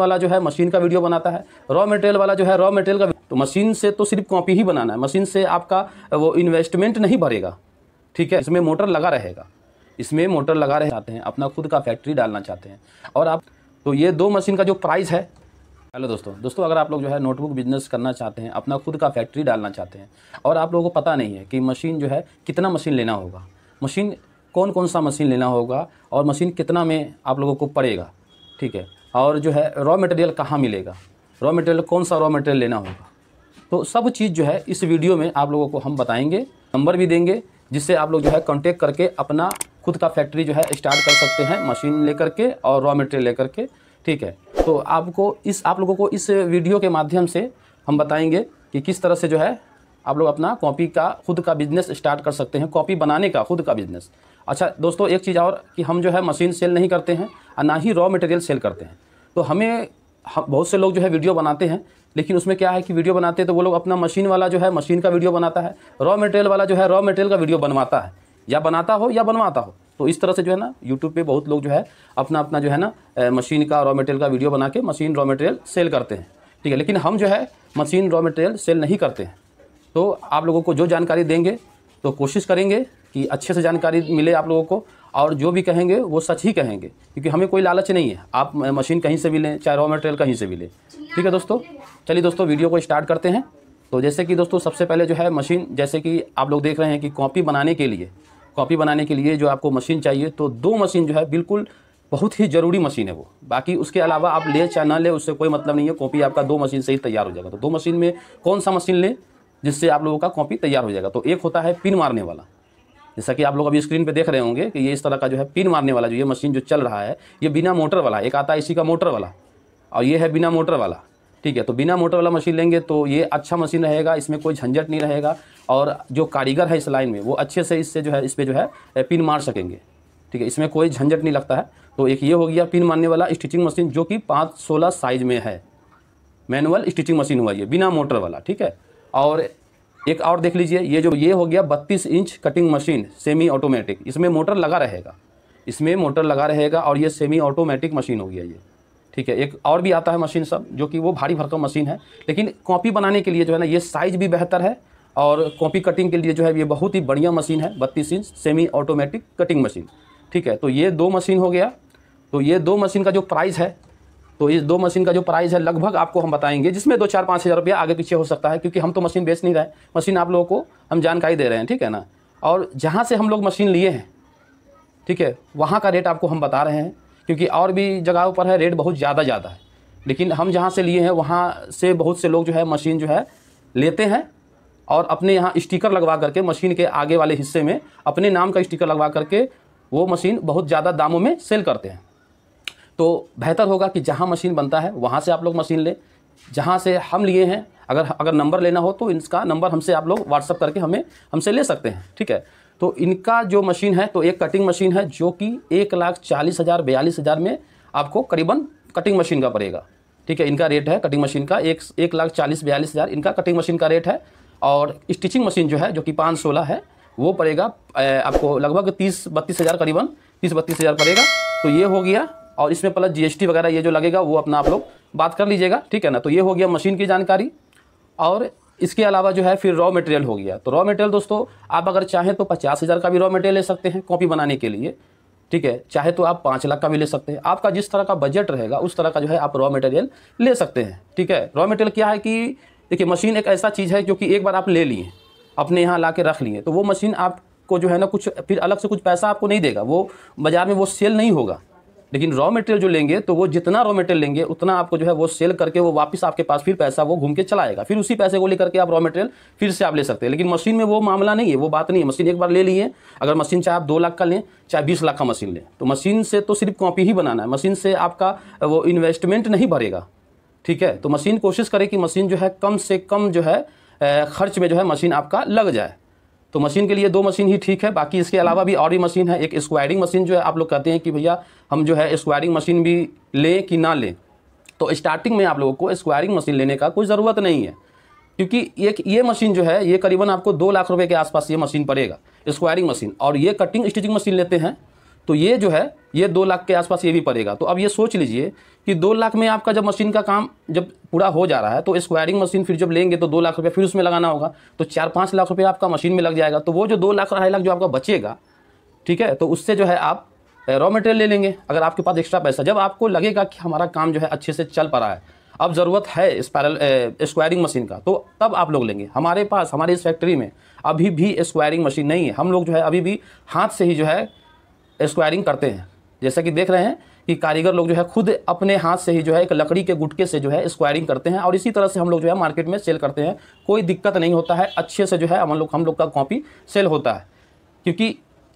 वाला जो है मशीन का वीडियो बनाता है रॉ मटेरियल वाला जो है रॉ मटेरियल का तो मशीन से तो सिर्फ कॉपी ही बनाना है मशीन से आपका वो इन्वेस्टमेंट नहीं भरेगा ठीक है इसमें मोटर लगा रहेगा इसमें मोटर लगा रहे चाहते हैं अपना खुद का फैक्ट्री डालना चाहते हैं और आप तो ये दो मशीन का जो प्राइस है हेलो दोस्तों दोस्तों अगर आप लोग जो है नोटबुक बिजनेस करना चाहते हैं अपना खुद का फैक्ट्री डालना चाहते हैं और आप लोगों को पता नहीं है कि मशीन जो है कितना मशीन लेना होगा मशीन कौन कौन सा मशीन लेना होगा और मशीन कितना में आप लोगों को पड़ेगा ठीक है और जो है रॉ मटेरियल कहाँ मिलेगा रॉ मटेरियल कौन सा रॉ मटेरियल लेना होगा तो सब चीज़ जो है इस वीडियो में आप लोगों को हम बताएंगे नंबर भी देंगे जिससे आप लोग जो है कॉन्टेक्ट करके अपना खुद का फैक्ट्री जो है स्टार्ट कर सकते हैं मशीन लेकर के और रॉ मटेरियल लेकर के ठीक है तो आपको इस आप लोगों को इस वीडियो के माध्यम से हम बताएंगे कि किस तरह से जो है आप लोग अपना कॉपी का खुद का बिजनेस स्टार्ट कर सकते हैं कॉपी बनाने का खुद का बिजनेस अच्छा दोस्तों एक चीज़ और कि हम जो है मशीन सेल नहीं करते हैं और ना ही रॉ मटेरियल सेल करते हैं तो हमें हम बहुत से लोग जो है वीडियो बनाते हैं लेकिन उसमें क्या है कि वीडियो बनाते हैं तो वो लोग अपना मशीन वाला जो है मशीन का वीडियो बनाता है रॉ मटेरियल वाला जो है रॉ मटेरियल का वीडियो बनवाता है या बनाता हो या बनवाता हो तो इस तरह से जो है ना यूट्यूब पे बहुत लोग जो है अपना अपना जो है ना मशीन का रॉ मटेरियल का वीडियो बना के मशीन रॉ मटेरियल सेल करते हैं ठीक है लेकिन हम जो है मशीन रॉ मटेरियल सेल नहीं करते हैं तो आप लोगों को जो जानकारी देंगे तो कोशिश करेंगे कि अच्छे से जानकारी मिले आप लोगों को और जो भी कहेंगे वो सच ही कहेंगे क्योंकि हमें कोई लालच नहीं है आप मशीन कहीं से भी लें चाहे रॉ मटेरियल कहीं से भी लें ठीक है दोस्तों चलिए दोस्तों वीडियो को स्टार्ट करते हैं तो जैसे कि दोस्तों सबसे पहले जो है मशीन जैसे कि आप लोग देख रहे हैं कि कॉपी बनाने के लिए कॉपी बनाने के लिए जो आपको मशीन चाहिए तो दो मशीन जो है बिल्कुल बहुत ही ज़रूरी मशीन है वो बाकी उसके अलावा आप ले चाहे ना ले उससे कोई मतलब नहीं है कॉपी आपका दो मशीन से ही तैयार हो जाएगा तो दो मशीन में कौन सा मशीन लें जिससे आप लोगों का कॉपी तैयार हो जाएगा तो एक होता है पिन मारने वाला जैसा कि आप लोग अभी स्क्रीन पे देख रहे होंगे कि ये इस तरह का जो है पिन मारने वाला जो ये मशीन जो चल रहा है ये बिना मोटर वाला एक आता है इसी का मोटर वाला और ये है बिना मोटर वाला ठीक है तो बिना मोटर वाला मशीन लेंगे तो ये अच्छा मशीन रहेगा इसमें कोई झंझट नहीं रहेगा और जो कारीगर है इस लाइन में वो अच्छे से इससे जो है इस पर जो है पिन मार सकेंगे ठीक है इसमें कोई झंझट नहीं लगता है तो एक ये हो गया पिन मारने वाला स्टिचिंग मशीन जो कि पाँच सोलह साइज में है मैनुअल स्टिचिंग मशीन हुआ ये बिना मोटर वाला ठीक है और एक और देख लीजिए ये जो ये हो गया बत्तीस inch cutting machine semi automatic इसमें मोटर लगा रहेगा इसमें मोटर लगा रहेगा और ये सेमी ऑटोमेटिक मशीन हो गया ये ठीक है एक और भी आता है मशीन सब जो कि वो भारी भरकम मशीन है लेकिन कॉपी बनाने के लिए जो है ना ये साइज़ भी बेहतर है और कॉपी कटिंग के लिए जो है ये बहुत ही बढ़िया मशीन है बत्तीस inch semi automatic cutting machine ठीक है तो ये दो मशीन हो गया तो ये दो मशीन का जो प्राइस है तो इस दो मशीन का जो प्राइस है लगभग आपको हम बताएंगे जिसमें दो चार पाँच हज़ार रुपया आगे पीछे हो सकता है क्योंकि हम तो मशीन बेच नहीं रहे मशीन आप लोगों को हम जानकारी दे रहे हैं ठीक है ना और जहाँ से हम लोग मशीन लिए हैं ठीक है वहाँ का रेट आपको हम बता रहे हैं क्योंकि और भी जगहों पर है रेट बहुत ज़्यादा ज़्यादा है लेकिन हम जहाँ से लिए हैं वहाँ से बहुत से लोग जो है मशीन जो है लेते हैं और अपने यहाँ स्टिकर लगवा करके मशीन के आगे वाले हिस्से में अपने नाम का स्टिकर लगवा करके वो मशीन बहुत ज़्यादा दामों में सेल करते हैं तो बेहतर होगा कि जहाँ मशीन बनता है वहाँ से आप लोग मशीन लें जहाँ से हम लिए हैं अगर अगर नंबर लेना हो तो इनका नंबर हमसे आप लोग व्हाट्सअप करके हमें हमसे ले सकते हैं ठीक है तो इनका जो मशीन है तो एक कटिंग मशीन है जो कि एक लाख चालीस हज़ार बयालीस हज़ार में आपको करीबन कटिंग मशीन का पड़ेगा ठीक है इनका रेट है कटिंग मशीन का एक एक लाख चालीस बयालीस हज़ार इनका कटिंग मशीन का रेट है और स्टिचिंग मशीन जो है जो कि पाँच सोलह है वो पड़ेगा आपको लगभग तीस बत्तीस हज़ार करीबन तीस बत्तीस हज़ार पड़ेगा तो ये हो गया और इसमें प्लस जीएसटी वगैरह ये जो लगेगा वो अपना आप लोग बात कर लीजिएगा ठीक है ना तो ये हो गया मशीन की जानकारी और इसके अलावा जो है फिर रॉ मटेरियल हो गया तो रॉ मटेरियल दोस्तों आप अगर चाहें तो पचास हज़ार का भी रॉ मटेरियल ले सकते हैं कॉपी बनाने के लिए ठीक है चाहे तो आप पाँच लाख का भी ले सकते हैं आपका जिस तरह का बजट रहेगा उस तरह का जो है आप रॉ मटेरियल ले सकते हैं ठीक है रॉ मटेरियल क्या है कि देखिए मशीन एक ऐसा चीज़ है जो कि एक बार आप ले लिए अपने यहाँ ला के रख लिए तो वो मशीन आपको जो है ना कुछ फिर अलग से कुछ पैसा आपको नहीं देगा वो बाज़ार में वो सेल नहीं होगा लेकिन रॉ मटेरियल जो लेंगे तो वो जितना रॉ मटेरियल लेंगे उतना आपको जो है वो सेल करके वो वापस आपके पास फिर पैसा वो घूम के चलाएगा फिर उसी पैसे को लेकर के आप रॉ मटेरियल फिर से आप ले सकते हैं लेकिन मशीन में वो मामला नहीं है वो बात नहीं है मशीन एक बार ले लिए अगर मशीन चाहे आप दो लाख का लें चाहे बीस लाख का मशीन लें तो मशीन से तो सिर्फ कॉपी ही बनाना है मशीन से आपका वो इन्वेस्टमेंट नहीं भरेगा ठीक है तो मशीन कोशिश करें कि मशीन जो है कम से कम जो है खर्च में जो है मशीन आपका लग जाए तो मशीन के लिए दो मशीन ही ठीक है बाकी इसके अलावा भी और भी मशीन है एक स्क्वायरिंग मशीन जो है आप लोग कहते हैं कि भैया हम जो है स्क्वायरिंग मशीन भी लें कि ना लें तो स्टार्टिंग में आप लोगों को स्क्वायरिंग मशीन लेने का कोई ज़रूरत नहीं है क्योंकि एक ये मशीन जो है ये करीबन आपको दो लाख रुपए के आसपास ये मशीन पड़ेगा स्क्वायरिंग मशीन और ये कटिंग स्टिचिंग मशीन लेते हैं तो ये जो है ये दो लाख के आसपास ये भी पड़ेगा तो अब ये सोच लीजिए कि दो लाख में आपका जब मशीन का काम जब पूरा हो जा रहा है तो स्क्वायरिंग मशीन फिर जब लेंगे तो दो लाख रुपये फिर उसमें लगाना होगा तो चार पाँच लाख रुपये आपका मशीन में लग जाएगा तो वो जो दो लाख अढ़ाई लाख जो आपका बचेगा ठीक है तो उससे जो है आप रॉ मटेरियल ले लेंगे अगर आपके पास एक्स्ट्रा पैसा जब आपको लगेगा कि हमारा काम जो है अच्छे से चल पा रहा है अब ज़रूरत है स्पायरल स्क्वायरिंग मशीन का तो तब आप लोग लेंगे हमारे पास हमारे इस फैक्ट्री में अभी भी स्क्वायरिंग मशीन नहीं है हम लोग जो है अभी भी हाथ से ही जो है स्क्वायरिंग करते हैं जैसा कि देख रहे हैं कि कारीगर लोग जो है खुद अपने हाथ से ही जो है एक लकड़ी के गुटके से जो है स्क्वायरिंग करते हैं और इसी तरह से हम लोग जो है मार्केट में सेल करते हैं कोई दिक्कत नहीं होता है अच्छे से जो है हम लोग हम लोग का कॉपी सेल होता है क्योंकि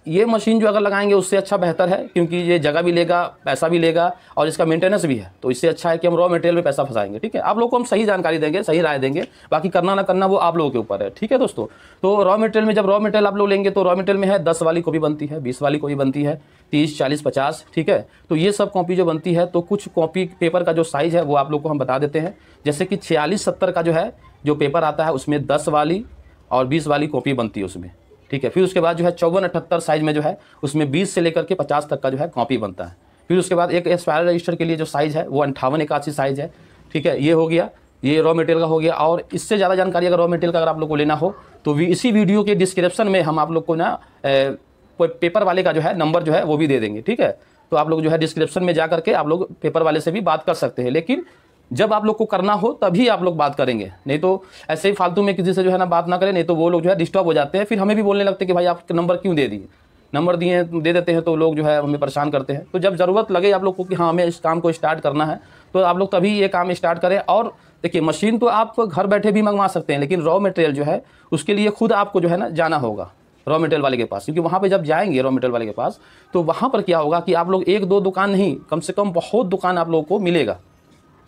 ये मशीन जो अगर लगाएंगे उससे अच्छा बेहतर है क्योंकि ये जगह भी लेगा पैसा भी लेगा और इसका मेंटेनेंस भी है तो इससे अच्छा है कि हम रॉ मटेरियल में पैसा फंसाएंगे ठीक है आप लोग को हम सही जानकारी देंगे सही राय देंगे बाकी करना ना करना वो आप लोगों के ऊपर है ठीक है दोस्तों तो रॉ मटेरियल में जब रॉ मटेरियल आप लोग लेंगे तो रॉ मटेरियल में है दस वाली कॉपी बनती है बीस वाली कॉपी बनती है तीस चालीस पचास ठीक है तो ये सब कॉपी जो बनती है तो कुछ कॉपी पेपर का जो साइज़ है वो आप लोग को हम बता देते हैं जैसे कि छियालीस सत्तर का जो है जो पेपर आता है उसमें दस वाली और बीस वाली कॉपी बनती है उसमें ठीक है फिर उसके बाद जो है चौवन अठहत्तर साइज में जो है उसमें बीस से लेकर के पचास तक का जो है कॉपी बनता है फिर उसके बाद एक एक्सपायर रजिस्टर के लिए जो साइज़ है वो अंठावन इक्यासी साइज़ है ठीक है ये हो गया ये रॉ मटेरियल का हो गया और इससे ज़्यादा जानकारी अगर रॉ मटेरियल का अगर आप लोग को लेना हो तो भी इसी वीडियो के डिस्क्रिप्शन में हम आप लोग को ना पेपर वाले का जो है नंबर जो है वो भी दे देंगे ठीक है तो आप लोग जो है डिस्क्रिप्शन में जा करके आप लोग पेपर वाले से भी बात कर सकते हैं लेकिन जब आप लोग को करना हो तभी आप लोग बात करेंगे नहीं तो ऐसे ही फालतू में किसी से जो है ना बात ना करें नहीं तो वो लोग जो है डिस्टर्ब हो जाते हैं फिर हमें भी बोलने लगते हैं कि भाई आप नंबर क्यों दे दिए नंबर दिए दे देते हैं तो लोग जो है हमें परेशान करते हैं तो जब ज़रूरत लगे आप लोग को कि हाँ हमें इस काम को स्टार्ट करना है तो आप लोग तभी ये काम स्टार्ट करें और देखिए मशीन तो आप घर बैठे भी मंगवा सकते हैं लेकिन रॉ मटेरियल जो है उसके लिए खुद आपको जो है ना जाना होगा रॉ मटेरियल वाले के पास क्योंकि वहाँ पे जब जाएंगे रॉ मटेरियल वाले के पास तो वहाँ पर क्या होगा कि आप लोग एक दो दुकान नहीं कम से कम बहुत दुकान आप लोगों को मिलेगा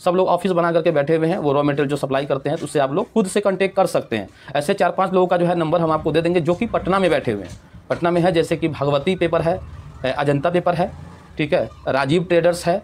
सब लोग ऑफिस बना करके बैठे हुए हैं वो रॉ मटेरियल जो सप्लाई करते हैं तो उससे आप लोग खुद से कॉन्टेक्ट कर सकते हैं ऐसे चार पाँच लोगों का जो है नंबर हम आपको दे देंगे जो कि पटना में बैठे हुए हैं पटना में है जैसे कि भगवती पेपर है अजंता पेपर है ठीक है राजीव ट्रेडर्स है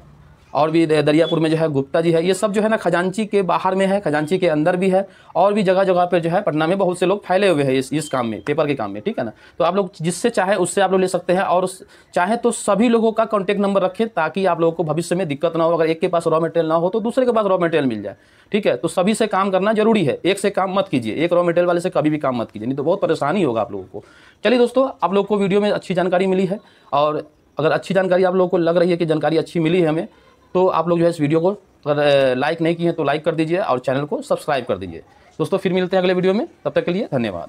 और भी दरियापुर में जो है गुप्ता जी है ये सब जो है ना खजांची के बाहर में है खजांची के अंदर भी है और भी जगह जगह पर जो है पटना में बहुत से लोग फैले हुए हैं इस इस काम में पेपर के काम में ठीक है ना तो आप लोग जिससे चाहे उससे आप लोग ले सकते हैं और चाहे तो सभी लोगों का कॉन्टैक्ट नंबर रखें ताकि आप लोगों को भविष्य में दिक्कत ना हो अगर एक के पास रॉ मटेरियल ना हो तो दूसरे के पास रॉ मटेरियल मिल जाए ठीक है तो सभी से काम करना जरूरी है एक से काम मत कीजिए एक रॉ मटेरियल वाले से कभी भी काम मत कीजिए नहीं तो बहुत परेशानी होगा आप लोगों को चलिए दोस्तों आप लोग को वीडियो में अच्छी जानकारी मिली है और अगर अच्छी जानकारी आप लोगों को लग रही है कि जानकारी अच्छी मिली है हमें तो आप लोग जो है इस वीडियो को अगर लाइक नहीं किए तो लाइक कर दीजिए और चैनल को सब्सक्राइब कर दीजिए दोस्तों फिर मिलते हैं अगले वीडियो में तब तक के लिए धन्यवाद